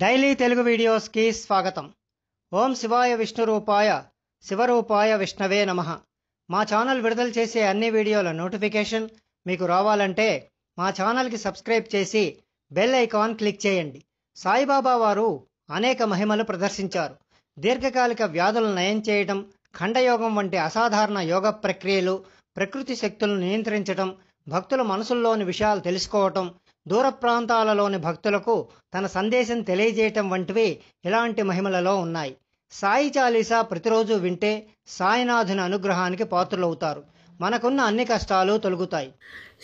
daily Telugu వీడియోస్కి స్వాగతం ఓం శివాయ విష్ణు రూపాయ శివరూపాయ విష్ణవే నమ మా ఛానల్ విడుదల చేసే అన్ని వీడియోల నోటిఫికేషన్ మీకు రావాలంటే మా ఛానల్కి సబ్స్క్రైబ్ చేసి బెల్ ఐకాన్ క్లిక్ చేయండి సాయిబాబా వారు అనేక మహిమలు ప్రదర్శించారు దీర్ఘకాలిక వ్యాధులను నయం చేయటం ఖండయోగం వంటి అసాధారణ యోగ ప్రక్రియలు ప్రకృతి శక్తులను నియంత్రించటం భక్తుల మనసుల్లోని విషయాలు తెలుసుకోవటం దూర ప్రాంతాలలోని భక్తులకు తన సందేశం తెలియజేయటం వంటివి ఇలాంటి మహిమలలో ఉన్నాయి సాయి చాలీసా ప్రతిరోజు వింటే సాయినాథుని అనుగ్రహానికి పాత్రులవుతారు మనకున్న అన్ని కష్టాలు తొలుగుతాయి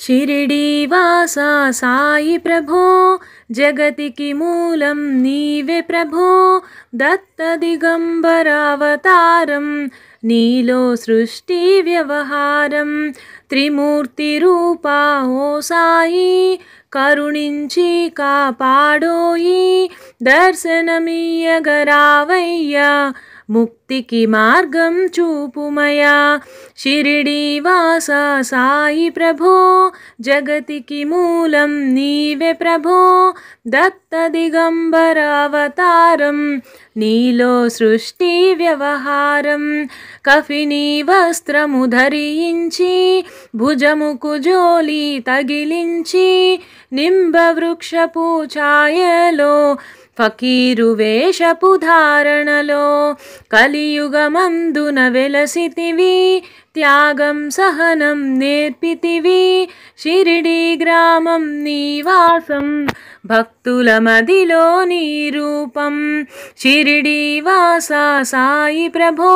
షిరిడి వాస సాయి ప్రభో జగతికి మూలం నీవే ప్రభో దత్త దిగంబరావతారం నీలో సృష్టి వ్యవహారం త్రిమూర్తి రూపా ఓ సాయి కరుణించి కాపాడోయి దర్శనమీయగరావయ్యా ముక్తికి మార్గం చూపుమయా షిరిడి వాస సాయి ప్రభో జగతికి మూలం నీవే ప్రభో దత్త దిగంబరావతారం అవతారం నీలో సృష్టి వ్యవహారం కఫిని వస్త్రము ధరించి భుజముకు జోలి తగిలించి నింబ వృక్షపు ఛాయలో ఫకీరు వేషపు ధారణలో కలియుగమందున వెలసితివి త్యాగం సహనం నేర్పితివి షిరిడి గ్రామం నీవాసం భక్తుల మదిలో నీ రూపం షిరిడి వాస సాయి ప్రభో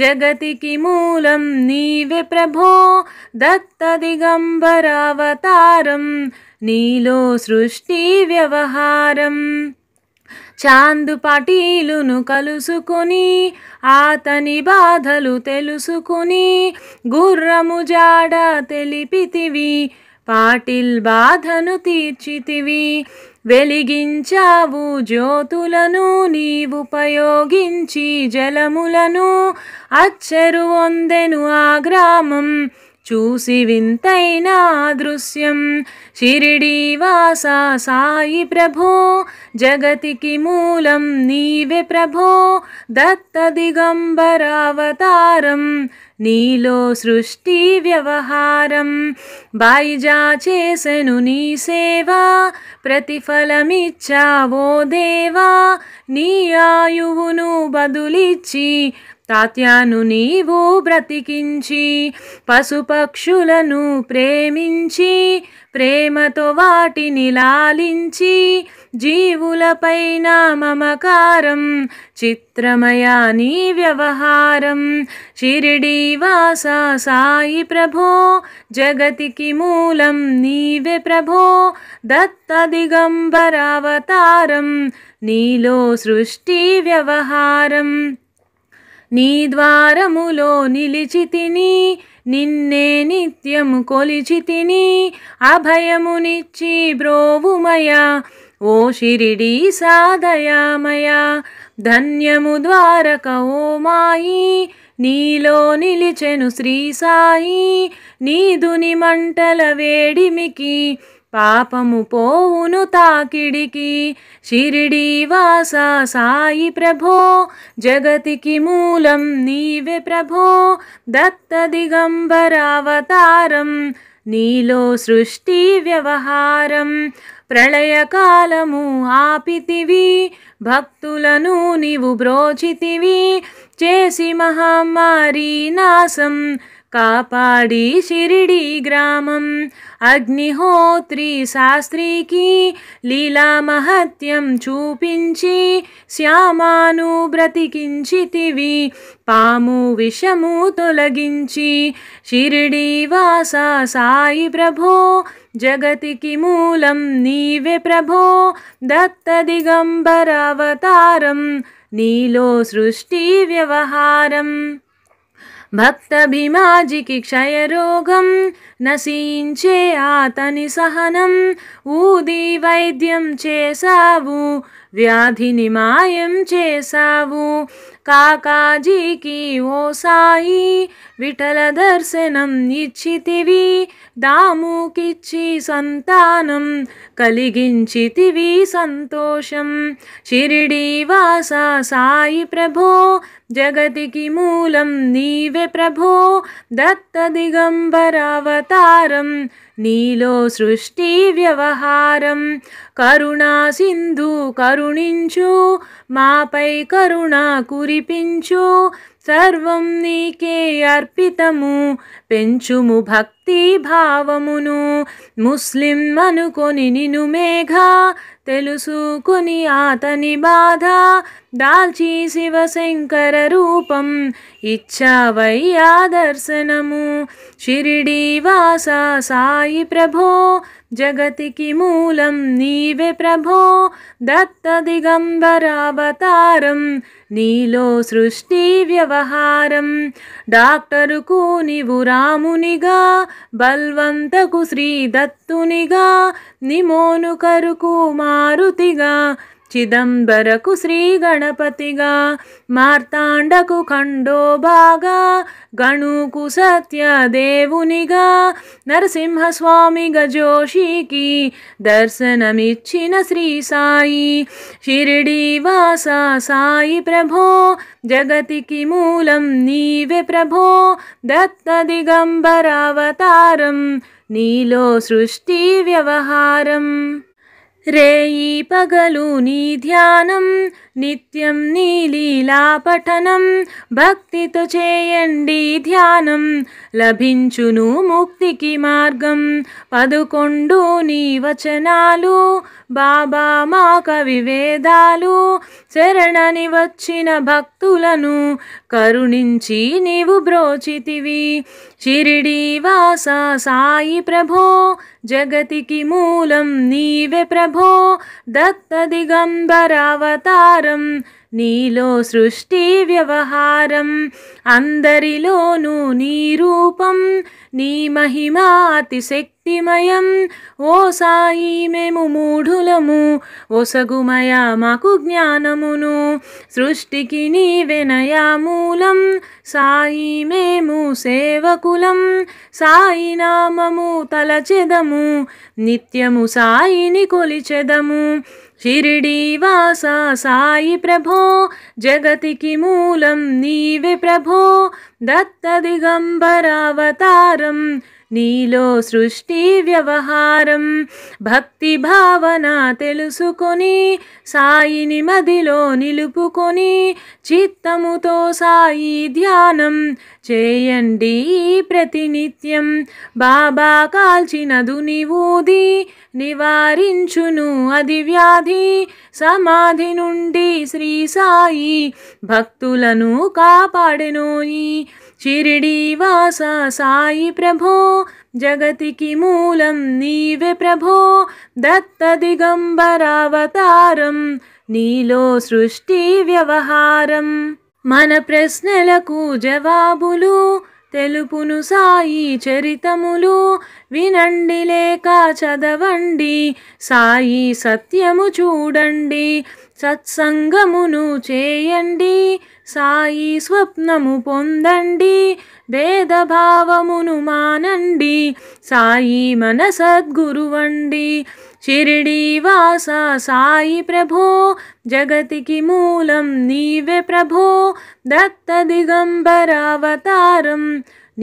జగతికి మూలం నీవే ప్రభో దత్త దిగంబరావతారం నీలో సృష్టి వ్యవహారం చాందు పటీలును కలుసుకుని ఆతని బాధలు తెలుసుకుని గుర్రము జాడ తెలిపితివి పాటిల్ బాధను తీర్చితివి వెలిగించావు జ్యోతులను నీవుపయోగించి జలములను అచ్చరు వందెను ఆ గ్రామం చూసి వింతైన దృశ్యం వాస సాయి ప్రభో జగతికి మూలం నీవే ప్రభో దత్త దిగంబరావతారం నీలో సృష్టి వ్యవహారం బాయిజా చేసెను నీ సేవా ప్రతిఫలమిచ్చావో దేవా నీ ఆయువును బదులిచ్చి తాత్యాను నీవు బ్రతికించి పశుపక్షులను ప్రేమించి ప్రేమతో వాటిని లాలించి జీవులపైన మమకారం చిత్రమయా నీ వ్యవహారం షిరిడీ వాస సాయి ప్రభో జగతికి మూలం నీవే ప్రభో దత్త దిగంబరావతారం నీలో సృష్టి వ్యవహారం నీ ద్వారములో నిలిచి తిని నిన్నే నిత్యము కొలిచి తిని అభయమునిచ్చి బ్రోవుమయ ఓ షిరిడీ సాదయామయ ధన్యము ద్వారక ఓ మాయి నీలో నిలిచెను శ్రీ సాయి నీదుని మంటల వేడిమికి పాపము పోవును తాకిడికి షిరిడి వాస సాయి ప్రభో జగతికి మూలం నీవే ప్రభో దత్త దిగంబరావతారం నీలో సృష్టి వ్యవహారం ప్రళయకాలము ఆపితివి భక్తులను నీవు బ్రోచితివి చేసి మహమ్మారి నాశం కాపాడి షిరిడి గ్రామం అగ్నిహోత్రి శాస్త్రికి లీలా మహత్యం చూపించి శ్యామాను బ్రతికించితివి పాము విషము తొలగించి షిరిడి వాస సాయి ప్రభో జగతికి మూలం నీవే ప్రభో దత్త దిగంబర అవతారం నీలో సృష్టి వ్యవహారం భక్త భీమాజికి క్షయరోగం నశించే అతని సహనం ఊది వైద్యం చేశావు వ్యాధిని మాయం చేశావు కాకాజీకి ఓ సాయి విఠల దర్శనం ఇచ్చితివి దాముకిచ్చి సంతానం కలిగించితివి సంతోషం షిరిడీవాస వాస సాయి ప్రభో జగతికి మూలం నీవే ప్రభో దత్త దిగంబరావతారం నీలో సృష్టి వ్యవహారం కరుణా సింధు కరుణించు మాపై కరుణ కురి నడిపించు సర్వం నీకే అర్పితము పెంచుము భక్తి భావమును ముస్లిం అనుకొని నిను మేఘ తెలుసుకుని అతని బాధ దాల్చి శివశంకర రూపం ఇచ్చావయ్యా దర్శనము షిరిడి వాస సాయి ప్రభో जगति की मूलम नीवे प्रभो दत्त दत्तदिगम्बरावतारं नीलो सृष्टिव्यवहारं डाक्टरुकु निवु रामुनिगा बल्वन्तकु श्रीदत्तुनिगा निमोनुकरुकु मारुतिगा చిదంబరకు శ్రీ గణపతిగా మార్తాండకు ఖండోబాగా గణుకు సత్యదేవునిగా నరసింహస్వామి గజోషికి దర్శనమిచ్చిన శ్రీ సాయి షిరిడి వాస సాయి ప్రభో జగతికి మూలం నీవే ప్రభో దత్త దిగంబరావతారం నీలో సృష్టి వ్యవహారం రేయి పగలు నీ ధ్యానం నిత్యం నీ లీలా పఠనం భక్తితో చేయండి ధ్యానం లభించును ముక్తికి మార్గం పదకొండు నీ వచనాలు బాబా మా కవి వేదాలు శరణని వచ్చిన భక్తులను కరుణించి నీవు బ్రోచితివి షిరిడి వాస సాయి ప్రభో జగతికి మూలం నీవే ప్రభో దత్త దిగంబరావతారం నీలో సృష్టి వ్యవహారం అందరిలోనూ నీ రూపం నీ మహిమా శక్తిమయం ఓ సాయి మేము మూఢులము ఒసగుమయ మాకు జ్ఞానమును సృష్టికి నీవెనయా మూలం సాయి మేము సేవకులం సాయి నామము తలచెదము నిత్యము సాయిని కొలిచెదము సాయి ప్రభో జగతికి మూలం मूलं ప్రభో దత్త దిగంబరావతారం నీలో సృష్టి వ్యవహారం భక్తి భావన తెలుసుకొని సాయిని మదిలో నిలుపుకొని చిత్తముతో సాయి ధ్యానం చేయండి ప్రతినిత్యం బాబా కాల్చినదు నివూది నివారించును అది వ్యాధి సమాధి నుండి శ్రీ సాయి భక్తులను కాపాడెనోయి షిరిడీ వాస సాయి ప్రభో జగతికి మూలం నీవే ప్రభో దత్త దిగంబరావతారం నీలో సృష్టి వ్యవహారం మన ప్రశ్నలకు జవాబులు తెలుపును సాయి చరితములు వినండి లేక చదవండి సాయి సత్యము చూడండి సత్సంగమును చేయండి సాయి స్వప్నము పొందండి భేదభావమును మానండి సాయి మన సద్గురువండి షిరిడి వాస సాయి ప్రభో జగతికి మూలం నీవే ప్రభో దత్త దిగంబరావతారం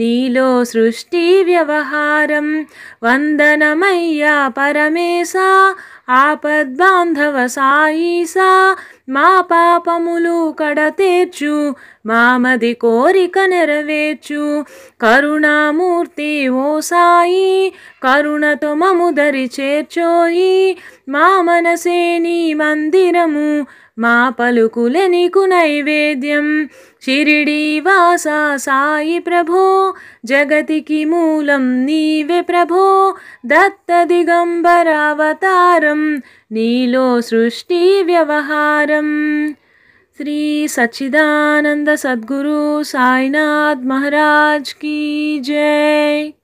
నీలో సృష్టి వ్యవహారం వందనమయ్యా పరమేశా ఆపద్బాంధవ సాయిసా మా పాపములు కడతేర్చు మామది కోరిక నెరవేర్చు కరుణామూర్తి ఓ సాయి కరుణతో మముదరి చేర్చోయి మా మనసేని మందిరము మా పలుకులే నీకు నైవేద్యం షిరిడి వాస సాయి ప్రభో జగతికి మూలం నీవే ప్రభో దత్త దిగంబరావతారం నీలో సృష్టి వ్యవహారం శ్రీ సచ్చిదానంద సద్గురు సాయినాథ్ మహారాజ్ కీ జై